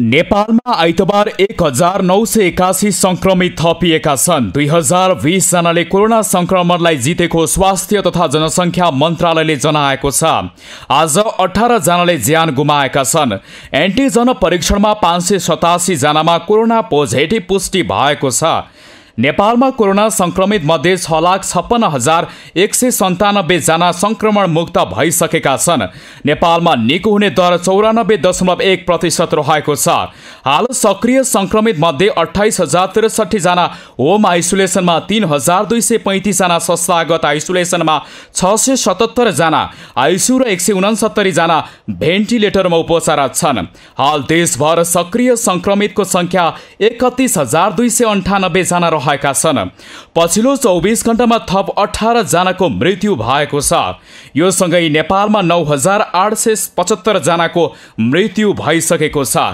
नेपालमा आइतबार एक हजार नौ सय एकासी सङ्क्रमित थपिएका छन् दुई हजार बिसजनाले कोरोना संक्रमणलाई जितेको स्वास्थ्य तथा जनसङ्ख्या मन्त्रालयले जनाएको छ आज अठारजनाले ज्यान गुमाएका छन् एन्टिजन परीक्षणमा पाँच सय सतासीजनामा कोरोना पोजिटिभ पुष्टि भएको छ नेपालमा कोरोना सङ्क्रमित मध्ये छ लाख छप्पन्न हजार एक सय सन्तानब्बेजना सङ्क्रमण मुक्त भइसकेका छन् नेपालमा निको हुने दर चौरानब्बे दशमलव एक प्रतिशत रहेको छ हाल सक्रिय सङ्क्रमित मध्ये अठाइस हजार त्रिसठीजना होम आइसोलेसनमा तिन हजार दुई सय पैँतिसजना संस्थागत आइसोलेसनमा छ सय सतहत्तरजना आइसियु र एक सय उनासत्तरीजना भेन्टिलेटरमा उपचार छन् हाल देशभर सक्रिय सङ्क्रमितको सङ्ख्या एकतिस हजार दुई सय अन्ठानब्बेजना भएका छन् पछिल्लो चौबिस घण्टामा थप अठार जनाको मृत्यु भएको छ यो सँगै नेपालमा नौ हजार आठ सय पचहत्तर जनाको मृत्यु भइसकेको छ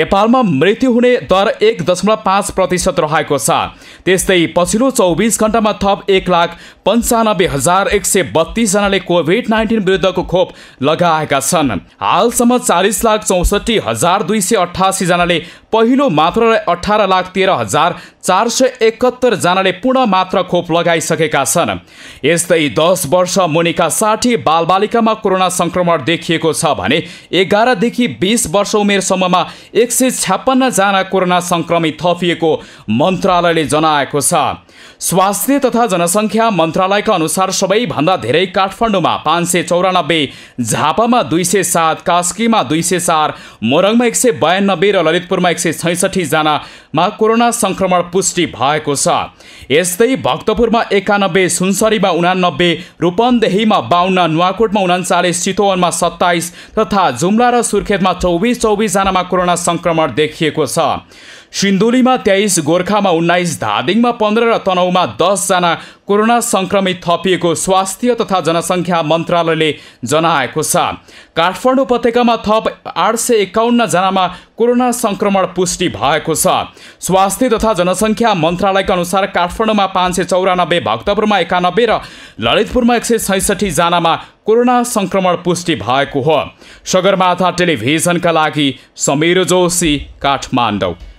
नेपालमा मृत्यु हुने दर एक दशमलव पाँच प्रतिशत रहेको छ त्यस्तै पछिल्लो चौबिस घण्टामा थप एक लाख पन्चानब्बे हजार एक सय बत्तिसजनाले कोभिड नाइन्टिन विरुद्धको खोप लगाएका छन् हालसम्म चालिस लाख चौसठी हजार दुई सय अठासीजनाले पहिलो मात्र र अठार लाख तेह्र हजार चार सय एक एकहत्तर जनाले पूर्ण मात्र खोप लगाइसकेका छन् यस्तै दस वर्ष मुनिका साठी बालबालिकामा कोरोना संक्रमण देखिएको छ भने एघारदेखि बिस वर्ष उमेरसम्ममा एक सय जना कोरोना संक्रमित थपिएको मन्त्रालयले जनाएको छ स्वास्थ्य तथा जनसङ्ख्या मन्त्रालयका अनुसार सबैभन्दा धेरै काठमाडौँमा पाँच सय चौरानब्बे झापामा दुई सय सात कास्कीमा दुई सय चार मोरङमा एक सय बयानब्बे र ललितपुरमा एक सय छैसठीजनामा कोरोना संक्रमण पुष्टि भएको भएको छ यस्तै भक्तपुरमा एकानब्बे सुनसरीमा उनानब्बे रूपन्देहीमा बाहन्न नुवाकोटमा उन्चालिस चितवनमा सत्ताइस तथा जुम्ला र सुर्खेतमा चौबिस चौबिसजनामा कोरोना सङ्क्रमण देखिएको छ सिन्धुलीमा तेइस गोर्खामा उन्नाइस धादिङमा पन्ध्र र तनहुमा दसजना कोरोना सङ्क्रमित थपिएको स्वास्थ्य तथा जनसङ्ख्या मन्त्रालयले जनाएको छ काठमाडौँ उपत्यकामा थप आठ सय एकाउन्नजनामा कोरोना सङ्क्रमण पुष्टि भएको छ स्वास्थ्य तथा जनसङ्ख्या मन्त्रालयका अनुसार काठमाडौँमा पाँच सय चौरानब्बे भक्तपुरमा एकानब्बे र ललितपुरमा एक सय छैसठीजनामा कोरोना सङ्क्रमण पुष्टि भएको हो सगरमाथा टेलिभिजनका लागि समीर जोशी काठमाडौँ